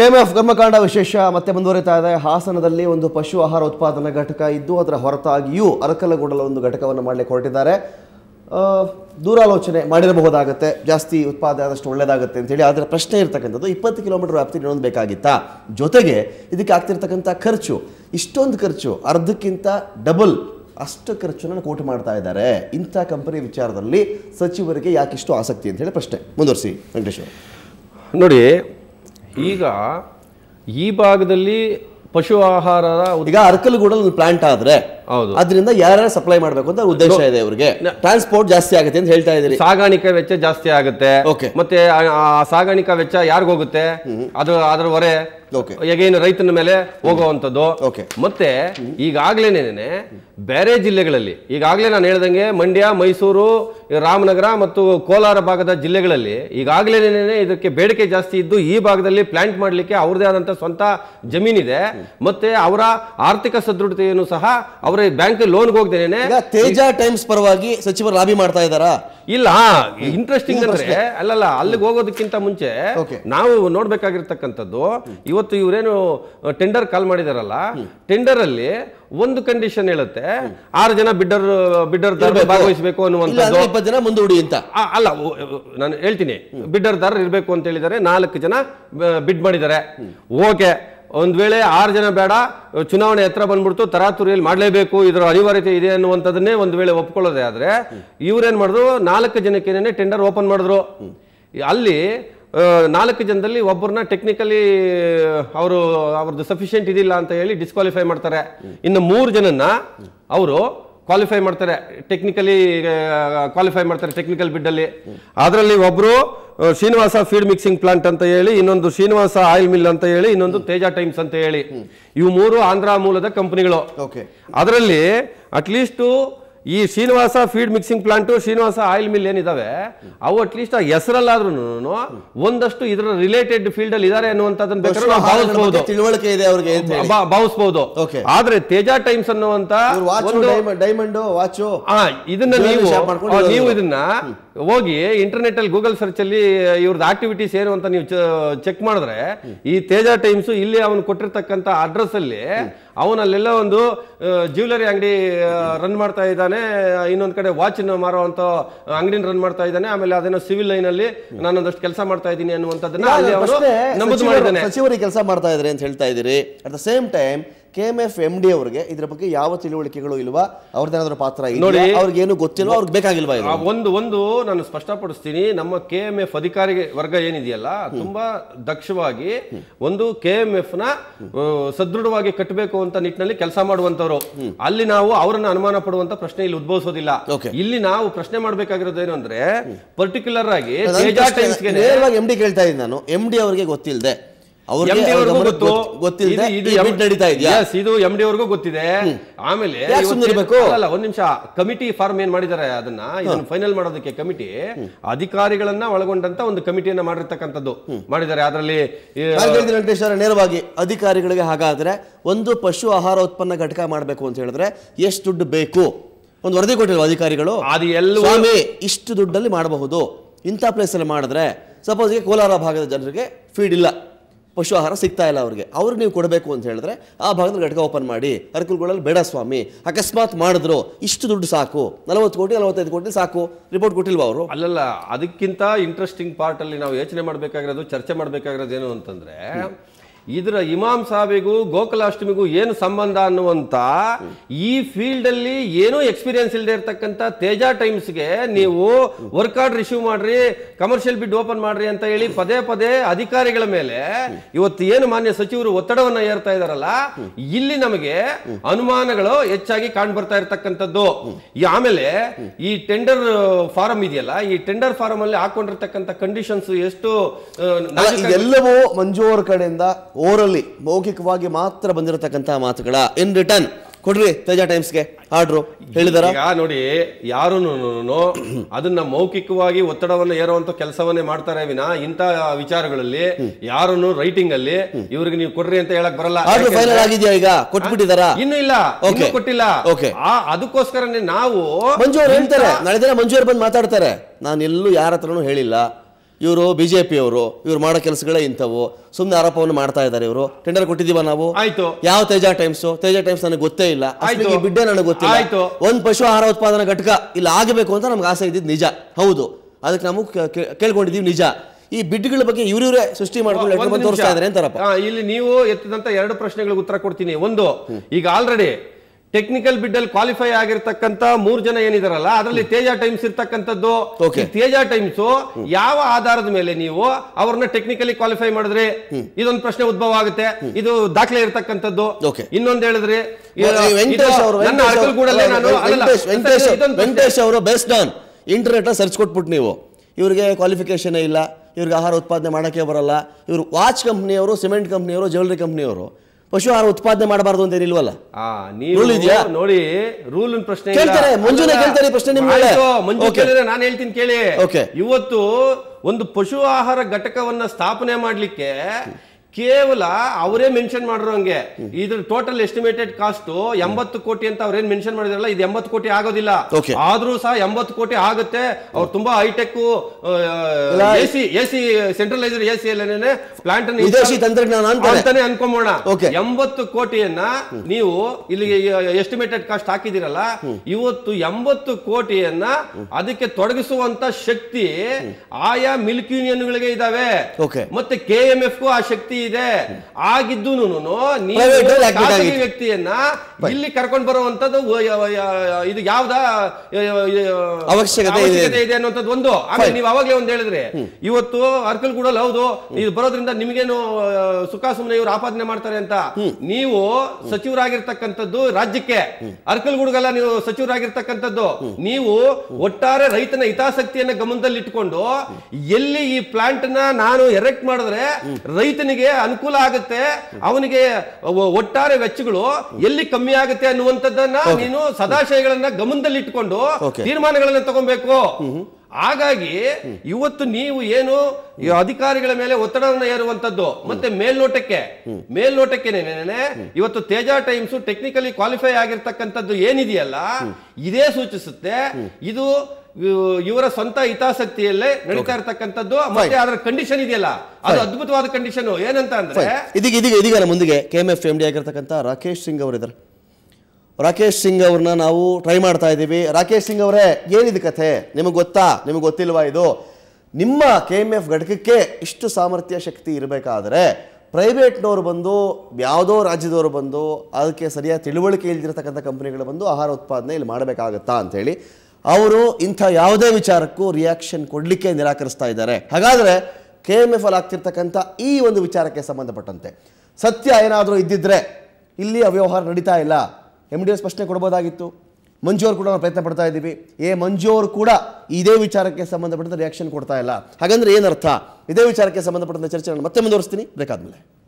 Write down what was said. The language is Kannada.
ಎಫ್ ಕರ್ಮಕಾಂಡ ವಿಶೇಷ ಮತ್ತೆ ಮುಂದುವರಿತಾ ಇದೆ ಹಾಸನದಲ್ಲಿ ಒಂದು ಪಶು ಆಹಾರ ಉತ್ಪಾದನಾ ಘಟಕ ಇದ್ದು ಅದರ ಹೊರತಾಗಿಯೂ ಅರಕಲಗೂಡಲ ಒಂದು ಘಟಕವನ್ನು ಮಾಡಲಿಕ್ಕೆ ಹೊರಟಿದ್ದಾರೆ ದೂರಾಲೋಚನೆ ಮಾಡಿರಬಹುದಾಗುತ್ತೆ ಜಾಸ್ತಿ ಉತ್ಪಾದನೆ ಆದಷ್ಟು ಒಳ್ಳೆಯದಾಗುತ್ತೆ ಅಂತೇಳಿ ಆದರೆ ಪ್ರಶ್ನೆ ಇರತಕ್ಕಂಥದ್ದು ಇಪ್ಪತ್ತು ಕಿಲೋಮೀಟರ್ ವ್ಯಾಪ್ತಿ ಇನ್ನೊಂದು ಬೇಕಾಗಿತ್ತಾ ಜೊತೆಗೆ ಇದಕ್ಕೆ ಆಗ್ತಿರ್ತಕ್ಕಂಥ ಖರ್ಚು ಇಷ್ಟೊಂದು ಖರ್ಚು ಅರ್ಧಕ್ಕಿಂತ ಡಬಲ್ ಅಷ್ಟು ಖರ್ಚನ್ನು ಕೋಟ್ ಮಾಡ್ತಾ ಇದ್ದಾರೆ ಇಂಥ ಕಂಪನಿ ವಿಚಾರದಲ್ಲಿ ಸಚಿವರಿಗೆ ಯಾಕಿಷ್ಟು ಆಸಕ್ತಿ ಅಂತ ಹೇಳಿ ಪ್ರಶ್ನೆ ಮುಂದುವರಿಸಿ ವೆಂಕಟೇಶ್ವರ ನೋಡಿ ಈಗ ಈ ಭಾಗದಲ್ಲಿ ಪಶು ಆಹಾರದ ಈಗ ಅರ್ಕಲ್ಗೂಡಲ್ಲಿ ಪ್ಲಾಂಟ್ ಆದರೆ ಅದರಿಂದ ಯಾರು ಸಪ್ಲೈ ಮಾಡಬೇಕು ಅಂತ ಉದ್ದೇಶ ಇದೆ ಅವರಿಗೆ ಟ್ರಾನ್ಸ್ಪೋರ್ಟ್ ಜಾಸ್ತಿ ಆಗುತ್ತೆ ಅಂತ ಹೇಳ್ತಾ ಇದ್ದೀರಿ ಸಾಗಾಣಿಕೆ ವೆಚ್ಚ ಜಾಸ್ತಿ ಆಗುತ್ತೆ ಮತ್ತೆ ಸಾಗಾಣಿಕಾ ವೆಚ್ಚ ಹೋಗುತ್ತೆ ಅದು ಅದರ ಹೊರೆ ಈಗೇನು ರೈತನ ಮೇಲೆ ಹೋಗುವಂಥದ್ದು ಮತ್ತೆ ಈಗಾಗಲೇ ಬೇರೆ ಜಿಲ್ಲೆಗಳಲ್ಲಿ ಈಗಾಗಲೇ ನಾನು ಹೇಳ್ದಂಗೆ ಮಂಡ್ಯ ಮೈಸೂರು ರಾಮನಗರ ಮತ್ತು ಕೋಲಾರ ಭಾಗದ ಜಿಲ್ಲೆಗಳಲ್ಲಿ ಈಗಾಗಲೇ ಇದಕ್ಕೆ ಬೇಡಿಕೆ ಜಾಸ್ತಿ ಇದ್ದು ಈ ಭಾಗದಲ್ಲಿ ಪ್ಲಾಂಟ್ ಮಾಡಲಿಕ್ಕೆ ಅವ್ರದೇ ಆದಂತ ಸ್ವಂತ ಜಮೀನಿದೆ ಮತ್ತೆ ಅವರ ಆರ್ಥಿಕ ಸದೃಢತೆಯನ್ನು ಸಹ ಅವರ ಬ್ಯಾಂಕ್ ಲೋನ್ಗೆ ಹೋಗ್ದೇನೆ ತೇಜ ಟೈಮ್ಸ್ ಪರವಾಗಿ ಸಚಿವರು ಲಾಬಿ ಮಾಡ್ತಾ ಇದ್ದಾರಾ ಇಲ್ಲ ಇಂಟ್ರೆಸ್ಟಿಂಗ್ ಅಂದ್ರೆ ಅಲ್ಲಲ್ಲ ಅಲ್ಲಿಗೆ ಹೋಗೋದಕ್ಕಿಂತ ಮುಂಚೆ ನಾವು ನೋಡ್ಬೇಕಾಗಿರ್ತಕ್ಕಂಥದ್ದು ಇವತ್ತು ಇವರೇನು ಟೆಂಡರ್ ಕಾಲ್ ಮಾಡಿದಾರಲ್ಲ ಟೆಂಡರ್ ಅಲ್ಲಿ ಒಂದು ಕಂಡೀಷನ್ ಹೇಳುತ್ತೆ ಆರು ಜನ ಬಿಡ್ಡರ್ ಬಿಡ್ಡರ್ ಬಿಡ್ಡರ್ದಾರ ಭಾಗವಹಿಸಬೇಕು ಅನ್ನುವಂಥದ್ದು ಜನ ಮುಂದೂಡಿ ಅಂತ ಅಲ್ಲ ನಾನು ಹೇಳ್ತೀನಿ ಬಿಡ್ಡರ್ ಬಿಡ್ಡರ್ದಾರರು ಇರಬೇಕು ಅಂತ ಹೇಳಿದರೆ ನಾಲ್ಕು ಜನ ಬಿಡ್ ಮಾಡಿದ್ದಾರೆ ಓಕೆ ಒಂದು ವೇಳೆ ಆರು ಜನ ಬೇಡ ಚುನಾವಣೆ ಹತ್ರ ಬಂದ್ಬಿಡ್ತು ತರಾತುರಿಯಲ್ಲಿ ಮಾಡಲೇಬೇಕು ಇದರ ಅನಿವಾರ್ಯತೆ ಇದೆ ಅನ್ನುವಂಥದ್ದನ್ನೇ ಒಂದು ವೇಳೆ ಒಪ್ಕೊಳ್ಳೋದೇ ಆದರೆ ಇವ್ರೇನು ಮಾಡಿದ್ರು ನಾಲ್ಕು ಜನಕ್ಕೇನೇ ಟೆಂಡರ್ ಓಪನ್ ಮಾಡಿದ್ರು ಅಲ್ಲಿ ನಾಲ್ಕು ಜನದಲ್ಲಿ ಒಬ್ಬರನ್ನ ಟೆಕ್ನಿಕಲಿ ಅವರು ಅವ್ರದ್ದು ಸಫಿಷಿಯೆಂಟ್ ಇದಿಲ್ಲ ಅಂತ ಹೇಳಿ ಡಿಸ್ಕ್ವಾಲಿಫೈ ಮಾಡ್ತಾರೆ ಇನ್ನು ಮೂರು ಜನನ್ನ ಅವರು ಕ್ವಾಲಿಫೈ ಮಾಡ್ತಾರೆ ಟೆಕ್ನಿಕಲಿ ಕ್ವಾಲಿಫೈ ಮಾಡ್ತಾರೆ ಟೆಕ್ನಿಕಲ್ ಬಿಡ್ಡಲ್ಲಿ ಅದರಲ್ಲಿ ಒಬ್ಬರು ಶ್ರೀನಿವಾಸ ಫೀಡ್ ಮಿಕ್ಸಿಂಗ್ ಪ್ಲಾಂಟ್ ಅಂತ ಹೇಳಿ ಇನ್ನೊಂದು ಶ್ರೀನಿವಾಸ ಆಯಿಲ್ ಮಿಲ್ ಅಂತ ಹೇಳಿ ಇನ್ನೊಂದು ತೇಜಾ ಟೈಮ್ಸ್ ಅಂತ ಹೇಳಿ ಇವು ಮೂರು ಆಂಧ್ರ ಮೂಲದ ಕಂಪನಿಗಳು ಅದರಲ್ಲಿ ಅಟ್ಲೀಸ್ಟ್ ಈ Srinivasa feed mixing plant Srinivasa oil mill ಏನಿದಾವೆ ಅವು ಅಟ್ ಲೀಸ್ಟ್ ಆ ಹೆಸರಲ್ಲಾದ್ರೂ ಒಂದಷ್ಟು ಇದರ ರಿಲೇಟೆಡ್ ಫೀಲ್ಡ್ ಅಲ್ಲಿ ಇದಾರೆ ಅನ್ನುವಂಥದ್ದನ್ನ ತಿಳುವಳಿಕೆ ಇದೆ ಅವ್ರಿಗೆ ಭಾವಿಸಬಹುದು ಆದ್ರೆ ತೇಜಾ ಟೈಮ್ಸ್ ಅನ್ನುವಂತ ಡೈಮಂಡ್ ವಾಚು ಇದನ್ನ ನೀವು ನೀವು ಇದನ್ನ ಹೋಗಿ ಇಂಟರ್ನೆಟ್ ಅಲ್ಲಿ ಗೂಗಲ್ ಸರ್ಚ್ ಅಲ್ಲಿ ಇವ್ರದ್ದು ಆಕ್ಟಿವಿಟೀಸ್ ಏನು ಅಂತ ನೀವು ಚೆಕ್ ಮಾಡಿದ್ರೆ ಈ ತೇಜಾ ಟೈಮ್ಸ್ ಇಲ್ಲಿ ಅವನು ಕೊಟ್ಟಿರ್ತಕ್ಕಂಥ ಅಡ್ರೆಸ್ ಅಲ್ಲಿ ಅವನಲ್ಲೆಲ್ಲ ಒಂದು ಜ್ಯುವೆಲರಿ ಅಂಗಡಿ ರನ್ ಮಾಡ್ತಾ ಇದ್ದಾನೆ ಇನ್ನೊಂದು ಕಡೆ ವಾಚ್ ಮಾರುವಂತ ಅಂಗಡಿನ ರನ್ ಮಾಡ್ತಾ ಇದ್ದಾನೆ ಆಮೇಲೆ ಅದನ್ನ ಸಿವಿಲ್ ಲೈನ್ ಅಲ್ಲಿ ನಾನೊಂದಷ್ಟು ಕೆಲಸ ಮಾಡ್ತಾ ಇದ್ದೀನಿ ಅನ್ನುವಂಥದ್ದನ್ನ ಸಚಿವರಿಗೆ ಕೆಲಸ ಮಾಡ್ತಾ ಇದ್ರೆ ಅಂತ ಹೇಳ್ತಾ ಇದ್ದೀರಿ at the same time K M F M D ಅವರಿಗೆ ಇದ್ರ ಬಗ್ಗೆ ಯಾವ ತಿಳುವಳಿಕೆಗಳು ಇಲ್ವಾ ಅವ್ರದ್ದೇನಾದ್ರೂ ಪಾತ್ರ ನೋಡಿ ಅವ್ರಿಗೆ ಏನು ಗೊತ್ತಿಲ್ಲ ಅವ್ರಿಗೆ ಬೇಕಾಗಿಲ್ವಾ ಒಂದು ಒಂದು ನಾನು ಸ್ಪಷ್ಟಪಡಿಸ್ತೀನಿ ನಮ್ಮ ಕೆ ಎಂ ಎಫ್ ಅಧಿಕಾರಿ ವರ್ಗ ಏನಿದೆಯಲ್ಲ ತುಂಬಾ ದಕ್ಷವಾಗಿ ಒಂದು ಕೆ ಎಂ ಎಫ್ ನ ಸದೃಢವಾಗಿ ಕಟ್ಟಬೇಕು ಅಂತ ನಿಟ್ಟಿನಲ್ಲಿ ಕೆಲಸ ಮಾಡುವಂತವರು ಅಲ್ಲಿ ನಾವು ಅವರನ್ನ ಅನುಮಾನ ಪಡುವಂತ ಪ್ರಶ್ನೆ ಇಲ್ಲಿ ಉದ್ಭವಿಸೋದಿಲ್ಲ ಇಲ್ಲಿ ನಾವು ಪ್ರಶ್ನೆ ಏನು ಅಂದ್ರೆ ಪರ್ಟಿಕ್ಯುಲರ್ ಆಗಿ ಎಂ ಡಿ ಕೇಳ್ತಾ ಇದ್ದೀನಿ ನಾನು ಎಂ ಡಿ ಅವರಿಗೆ ಗೊತ್ತಿಲ್ಲದೆ ಗೊತ್ತಿದೆ ಇದು ಡಿ ಗೊತ್ತಿದೆ ಆಮೇಲೆ ಅಲ್ಲ ಒಂದ್ ನಿಮಿಷ ಕಮಿಟಿ ಫಾರ್ಮ್ ಏನ್ ಮಾಡಿದ್ದಾರೆ ಅದನ್ನ ಇದನ್ನು ಫೈನಲ್ ಮಾಡೋದಕ್ಕೆ ಕಮಿಟಿ ಅಧಿಕಾರಿಗಳನ್ನ ಒಳಗೊಂಡಂತ ಒಂದು ಕಮಿಟಿಯನ್ನ ಮಾಡಿರ್ತಕ್ಕಂಥದ್ದು ಮಾಡಿದ್ದಾರೆ ಅದರಲ್ಲಿ ನೇರವಾಗಿ ಅಧಿಕಾರಿಗಳಿಗೆ ಹಾಗಾದ್ರೆ ಒಂದು ಪಶು ಆಹಾರ ಉತ್ಪನ್ನ ಘಟಕ ಮಾಡಬೇಕು ಅಂತ ಹೇಳಿದ್ರೆ ಎಷ್ಟು ದುಡ್ಡು ಬೇಕು ಒಂದು ವರದಿ ಕೊಟ್ಟಿರುವ ಅಧಿಕಾರಿಗಳು ಅದು ಎಲ್ಲ ಇಷ್ಟು ದುಡ್ಡಲ್ಲಿ ಮಾಡಬಹುದು ಇಂಥ ಪ್ಲೇಸಲ್ಲಿ ಮಾಡಿದ್ರೆ ಸಪೋಸ್ ಕೋಲಾರ ಭಾಗದ ಜನರಿಗೆ ಫೀಡ್ ಇಲ್ಲ ಪಶು ಆಹಾರ ಸಿಗ್ತಾ ಇಲ್ಲ ಅವ್ರಿಗೆ ಅವ್ರಿಗೆ ನೀವು ಕೊಡಬೇಕು ಅಂತ ಹೇಳಿದ್ರೆ ಆ ಭಾಗದಲ್ಲಿ ಘಟಕ ಓಪನ್ ಮಾಡಿ ಅರಕುಲ್ಗಳಲ್ಲಿ ಬೇಡ ಸ್ವಾಮಿ ಅಕಸ್ಮಾತ್ ಮಾಡಿದ್ರು ಇಷ್ಟು ದುಡ್ಡು ಸಾಕು ನಲವತ್ತು ಕೋಟಿ ನಲವತ್ತೈದು ಕೋಟಿ ಸಾಕು ರಿಪೋರ್ಟ್ ಕೊಟ್ಟಿಲ್ವಾ ಅವರು ಅಲ್ಲಲ್ಲ ಅದಕ್ಕಿಂತ ಇಂಟ್ರೆಸ್ಟಿಂಗ್ ಪಾರ್ಟಲ್ಲಿ ನಾವು ಯೋಚನೆ ಮಾಡಬೇಕಾಗಿರೋದು ಚರ್ಚೆ ಮಾಡಬೇಕಾಗಿರೋದು ಏನು ಅಂತಂದರೆ ಇದರ ಇಮಾಮ್ ಸಾಹಿಗೂ ಗೋಕುಲಾಷ್ಟಮಿಗೂ ಏನು ಸಂಬಂಧ ಅನ್ನುವಂಥ ಈ ಫೀಲ್ಡ್ ಅಲ್ಲಿ ಏನೂ ಎಕ್ಸ್ಪೀರಿಯನ್ಸ್ ಇಲ್ಲದೆ ಇರತಕ್ಕಂಥ ತೇಜ ಟೈಮ್ಸ್ಗೆ ನೀವು ವರ್ಕೌಟ್ ಆರ್ಡರ್ ಇಶ್ಯೂ ಮಾಡ್ರಿ ಕಮರ್ಷಿಯಲ್ ಬಿಡ್ ಓಪನ್ ಮಾಡ್ರಿ ಅಂತ ಹೇಳಿ ಪದೇ ಪದೇ ಅಧಿಕಾರಿಗಳ ಮೇಲೆ ಇವತ್ತು ಏನು ಮಾನ್ಯ ಸಚಿವರು ಒತ್ತಡವನ್ನ ಏರ್ತಾ ಇದಾರಲ್ಲ ಇಲ್ಲಿ ನಮಗೆ ಅನುಮಾನಗಳು ಹೆಚ್ಚಾಗಿ ಕಾಣ್ ಬರ್ತಾ ಇರತಕ್ಕಂಥದ್ದು ಆಮೇಲೆ ಈ ಟೆಂಡರ್ ಫಾರಂ ಇದೆಯಲ್ಲ ಈ ಟೆಂಡರ್ ಫಾರಂ ಅಲ್ಲಿ ಹಾಕೊಂಡಿರ್ತಕ್ಕಂಥ ಕಂಡೀಷನ್ಸ್ ಎಷ್ಟು ಎಲ್ಲವೂ ಮಂಜು ಅವ್ರ ಕಡೆಯಿಂದ ಓರಲ್ಲಿ ಮೌಖಿಕವಾಗಿ ಮಾತ್ರ ಬಂದಿರತಕ್ಕಂತಹ ಮಾತುಗಳ ಇನ್ ರಿಟರ್ನ್ ಕೊಡ್ರಿ ತೇಜ ಟೈಮ್ಸ್ಗೆ ಆರ್ಡ್ರು ಹೇಳಿದಾರ ನೋಡಿ ಯಾರು ಅದನ್ನ ಮೌಖಿಕವಾಗಿ ಒತ್ತಡವನ್ನು ಏರುವಂತ ಕೆಲಸವನ್ನೇ ಮಾಡ್ತಾರೆ ವಿನ ಇಂತ ವಿಚಾರಗಳಲ್ಲಿ ಯಾರನ್ನು ರೈಟಿಂಗ್ ಅಲ್ಲಿ ಇವ್ರಿಗೆ ನೀವು ಕೊಡ್ರಿ ಅಂತ ಹೇಳಕ್ ಬರಲ್ಲ ಫೈನಲ್ ಈಗ ಕೊಟ್ಬಿಟ್ಟಿದಾರ ಇನ್ನು ಇಲ್ಲ ಕೊಟ್ಟಿಲ್ಲ ಅದಕ್ಕೋಸ್ಕರ ನಾವು ಮಂಜು ಅವ್ರು ಹೇಳ್ತಾರೆ ನಾಳೆ ದಿನ ಮಂಜು ಅವ್ರು ಬಂದು ಮಾತಾಡ್ತಾರೆ ನಾನು ಎಲ್ಲೂ ಯಾರ ಹತ್ರನು ಹೇಳಿಲ್ಲ ಇವರು ಬಿ ಜೆ ಅವರು ಇವ್ರು ಮಾಡೋ ಕೆಲಸಗಳೇ ಇಂಥವು ಸುಮ್ಮನೆ ಆರೋಪವನ್ನು ಮಾಡ್ತಾ ಇದ್ದಾರೆ ಇವರು ಟೆಂಡರ್ ಕೊಟ್ಟಿದೀವ ನಾವು ಆಯ್ತು ಯಾವ ತೇಜ ಟೈಮ್ಸ್ ತೇಜ ಟೈಮ್ಸ್ ನನಗೆ ಗೊತ್ತೇ ಇಲ್ಲ ಬಿಡ್ಡೆ ನನಗೆ ಗೊತ್ತಿಲ್ಲ ಆಯ್ತು ಒಂದು ಪಶು ಆಹಾರ ಉತ್ಪಾದನಾ ಘಟಕ ಇಲ್ಲಿ ಆಗಬೇಕು ಅಂತ ನಮ್ಗೆ ಆಸೆ ಇದ್ದಿದ್ದು ನಿಜ ಹೌದು ಅದಕ್ಕೆ ನಾವು ಕೇಳ್ಕೊಂಡಿದೀವಿ ನಿಜ ಈ ಬಿಡ್ಗಳ ಬಗ್ಗೆ ಇವರೇ ಸೃಷ್ಟಿ ಮಾಡ್ಕೊಂಡು ಇಲ್ಲಿ ನೀವು ಎತ್ತಿದಂತ ಎರಡು ಪ್ರಶ್ನೆಗಳಿಗೆ ಉತ್ತರ ಕೊಡ್ತೀನಿ ಒಂದು ಈಗ ಆಲ್ರೆಡಿ ಟೆಕ್ನಿಕಲ್ ಬಿಡ್ ಅಲ್ಲಿ ಕ್ವಾಲಿಫೈ ಆಗಿರ್ತಕ್ಕಂತ ಮೂರ್ ಜನ ಏನಿದಾರಲ್ಲ ಅದರಲ್ಲಿ ತೇಜ ಟೈಮ್ಸ್ ಇರ್ತಕ್ಕಂಥದ್ದು ತೇಜಾ ಟೈಮ್ಸ್ ಯಾವ ಆಧಾರದ ಮೇಲೆ ನೀವು ಅವ್ರನ್ನ ಟೆಕ್ನಿಕಲಿ ಕ್ವಾಲಿಫೈ ಮಾಡಿದ್ರಿ ಇದೊಂದು ಪ್ರಶ್ನೆ ಉದ್ಭವ ಆಗುತ್ತೆ ಇದು ದಾಖಲೆ ಇರ್ತಕ್ಕಂಥದ್ದು ಇನ್ನೊಂದು ಹೇಳಿದ್ರೆ ವೆಂಕಟೇಶ್ ಅವರು ಬೆಸ್ಟ್ ಆನ್ ಇಂಟರ್ನೆಟ್ ಸರ್ಚ್ ಕೊಟ್ಬಿಟ್ಟು ನೀವು ಇವರಿಗೆ ಕ್ವಾಲಿಫಿಕೇಶನ್ ಇಲ್ಲ ಇವ್ರಿಗೆ ಆಹಾರ ಉತ್ಪಾದನೆ ಮಾಡೋಕ್ಕೆ ಬರಲ್ಲ ಇವರು ವಾಚ್ ಕಂಪ್ನಿಯವರು ಸಿಮೆಂಟ್ ಕಂಪ್ನಿಯವರು ಜ್ಯುವೆಲ್ರಿ ಕಂಪ್ನಿಯವರು ಪಶು ಆಹಾರ ಉತ್ಪಾದನೆ ಮಾಡಬಾರದು ಅಂತ ಇಲ್ವಲ್ಲ ನೋಡಿ ರೂಲ್ ಪ್ರಶ್ನೆ ಕೇಳ್ತಾರೆ ಪ್ರಶ್ನೆ ನಿಮ್ಗೆ ನಾನು ಹೇಳ್ತೀನಿ ಕೇಳಿ ಇವತ್ತು ಒಂದು ಪಶು ಆಹಾರ ಘಟಕವನ್ನ ಸ್ಥಾಪನೆ ಮಾಡ್ಲಿಕ್ಕೆ ಕೇವಲ ಅವರೇ ಮೆನ್ಷನ್ ಮಾಡಿರೋ ಹಂಗೆ ಇದ್ರ ಟೋಟಲ್ ಎಸ್ಟಿಮೇಟೆಡ್ ಕಾಸ್ಟ್ ಎಂಬತ್ತು ಕೋಟಿ ಅಂತ ಅವ್ರೇನ್ ಮೆನ್ಷನ್ ಮಾಡಿದ್ರಲ್ಲ ಇದು ಎಂಬತ್ತು ಕೋಟಿ ಆಗೋದಿಲ್ಲ ಆದ್ರೂ ಸಹ ಎಂಬತ್ತು ಕೋಟಿ ಆಗುತ್ತೆ ಅವ್ರು ತುಂಬಾ hitech AC AC centraliser AC ಅಲ್ಲೇನೆ ಪ್ಲಾಂಟ್ ಅಂತಾನೆ ಅನ್ಕೊಂಬೋಣ ಎಂಬತ್ತು ಕೋಟಿಯನ್ನ ನೀವು ಇಲ್ಲಿ ಎಸ್ಟಿಮೇಟೆಡ್ ಕಾಸ್ಟ್ ಹಾಕಿದಿರಲ್ಲ ಇವತ್ತು ಎಂಬತ್ತು ಕೋಟಿಯನ್ನ ಅದಕ್ಕೆ ತೊಡಗಿಸುವಂತ ಶಕ್ತಿ ಆಯಾ ಮಿಲ್ಕ್ ಯೂನಿಯನ್ಗಳಿಗೆ ಇದಾವೆ ಮತ್ತೆ ಕೆ ಎಂ ಎಫ್ ಆ ಶಕ್ತಿ ಇದೆ ಆಗಿದ್ದು ವ್ಯಕ್ತಿಯನ್ನ ಇಲ್ಲಿ ಕರ್ಕೊಂಡು ಬರುವಂತದ್ದು ಇದು ಯಾವ್ದ ಅವಶ್ಯಕತೆ ಇದೆ ಅನ್ನುವಂಥದ್ದು ಒಂದು ಆಮೇಲೆ ನೀವು ಅವಾಗಲೇ ಒಂದು ಹೇಳಿದ್ರೆ ಇವತ್ತು ಅರ್ಕಲ್ ಕೂಡ ಹೌದು ಇದು ಬರೋದ್ರಿಂದ ನಿಮಗೇನು ಸುಖ ಸುಮ್ಮನೆ ಇವರು ಆಪಾದನೆ ಮಾಡ್ತಾರೆ ಅಂತ ನೀವು ಸಚಿವರಾಗಿರ್ತಕ್ಕಂಥದ್ದು ರಾಜ್ಯಕ್ಕೆ ಅರ್ಕಲ್ ಗುಡ್ಗೆಲ್ಲ ನೀವು ಸಚಿವರಾಗಿರ್ತಕ್ಕಂಥದ್ದು ನೀವು ಒಟ್ಟಾರೆ ರೈತನ ಹಿತಾಸಕ್ತಿಯನ್ನ ಗಮನದಲ್ಲಿ ಇಟ್ಕೊಂಡು ಎಲ್ಲಿ ಈ ಪ್ಲಾಂಟ್ ನ ನಾನು ಎರೆಕ್ಟ್ ಮಾಡಿದ್ರೆ ರೈತನಿಗೆ ಅನುಕೂಲ ಆಗುತ್ತೆ ಅವನಿಗೆ ಒಟ್ಟಾರೆ ವೆಚ್ಚಗಳು ಎಲ್ಲಿ ಕಮ್ಮಿ ಆಗುತ್ತೆ ಅನ್ನುವಂಥದ್ದನ್ನ ನೀನು ಸದಾಶಯಗಳನ್ನ ಗಮನದಲ್ಲಿ ಇಟ್ಕೊಂಡು ತೀರ್ಮಾನಗಳನ್ನ ತಗೊಬೇಕು ಹಾಗಾಗಿ ಇವತ್ತು ನೀವು ಏನು ಅಧಿಕಾರಿಗಳ ಮೇಲೆ ಒತ್ತಡವನ್ನು ಏರುವಂತದ್ದು ಮತ್ತೆ ಮೇಲ್ನೋಟಕ್ಕೆ ಮೇಲ್ನೋಟಕ್ಕೆ ಇವತ್ತು ತೇಜ ಟೈಮ್ಸ್ ಟೆಕ್ನಿಕಲಿ ಕ್ವಾಲಿಫೈ ಆಗಿರ್ತಕ್ಕಂಥದ್ದು ಏನಿದೆಯಲ್ಲ ಇದೇ ಸೂಚಿಸುತ್ತೆ ಇದು ಇವರ ಸ್ವಂತ ಹಿತಾಸಕ್ತಿಯಲ್ಲೇ ನಡೀತಾ ಇರತಕ್ಕಂಥದ್ದು ಮತ್ತೆ ಅದರ ಕಂಡೀಷನ್ ಇದೆಯಲ್ಲ ಅದು ಅದ್ಭುತವಾದ ಕಂಡೀಷನ್ ಏನಂತ ಅಂದ್ರೆ ಇದೀಗ ಇದೀಗ ಇದೀಗ ಮುಂದಿಗೆ ಕೆ ಎಂ ಡಿ ಆಗಿರ್ತಕ್ಕಂಥ ರಾಕೇಶ್ ಸಿಂಗ್ ಅವರಿದ್ದಾರೆ ರಾಕೇಶ್ ಸಿಂಗ್ ಅವ್ರನ್ನ ನಾವು ಟ್ರೈ ಮಾಡ್ತಾ ಇದ್ದೀವಿ ರಾಕೇಶ್ ಸಿಂಗ್ ಅವರೇ ಏನಿದು ಕಥೆ ನಿಮಗೆ ಗೊತ್ತಾ ನಿಮಗೆ ಗೊತ್ತಿಲ್ವಾ ಇದು ನಿಮ್ಮ ಕೆ ಎಮ್ ಎಫ್ ಘಟಕಕ್ಕೆ ಇಷ್ಟು ಸಾಮರ್ಥ್ಯ ಶಕ್ತಿ ಇರಬೇಕಾದ್ರೆ ಪ್ರೈವೇಟ್ನವ್ರು ಬಂದು ಯಾವುದೋ ರಾಜ್ಯದವರು ಬಂದು ಅದಕ್ಕೆ ಸರಿಯಾದ ತಿಳುವಳಿಕೆ ಇಲ್ದಿರತಕ್ಕಂಥ ಕಂಪ್ನಿಗಳು ಬಂದು ಆಹಾರ ಉತ್ಪಾದನೆ ಇಲ್ಲಿ ಮಾಡಬೇಕಾಗತ್ತಾ ಅಂಥೇಳಿ ಅವರು ಇಂಥ ಯಾವುದೇ ವಿಚಾರಕ್ಕೂ ರಿಯಾಕ್ಷನ್ ಕೊಡಲಿಕ್ಕೆ ನಿರಾಕರಿಸ್ತಾ ಇದ್ದಾರೆ ಹಾಗಾದರೆ ಕೆ ಎಮ್ ಎಫ್ ಅಲ್ಲಿ ಆಗ್ತಿರ್ತಕ್ಕಂಥ ಈ ಒಂದು ವಿಚಾರಕ್ಕೆ ಸಂಬಂಧಪಟ್ಟಂತೆ ಸತ್ಯ ಏನಾದರೂ ಇದ್ದಿದ್ರೆ ಇಲ್ಲಿ ಅವ್ಯವಹಾರ ನಡೀತಾ ಇಲ್ಲ ಎಮ್ ಡಿ ಎಸ್ ಪ್ರಶ್ನೆ ಕೊಡ್ಬೋದಾಗಿತ್ತು ಮಂಜು ಅವರು ಕೂಡ ನಾವು ಪ್ರಯತ್ನ ಪಡ್ತಾ ಇದ್ದೀವಿ ಏ ಮಂಜು ಅವರು ಕೂಡ ಇದೇ ವಿಚಾರಕ್ಕೆ ಸಂಬಂಧಪಟ್ಟಂತೆ ರಿಯಾಕ್ಷನ್ ಕೊಡ್ತಾ ಇಲ್ಲ ಹಾಗಂದ್ರೆ ಏನರ್ಥ ಇದೇ ವಿಚಾರಕ್ಕೆ ಸಂಬಂಧಪಟ್ಟಂಥ ಚರ್ಚೆ ನಾನು ಮತ್ತೆ ಮುಂದುವರಿಸ್ತೀನಿ ಬೇಕಾದ್ಮೇಲೆ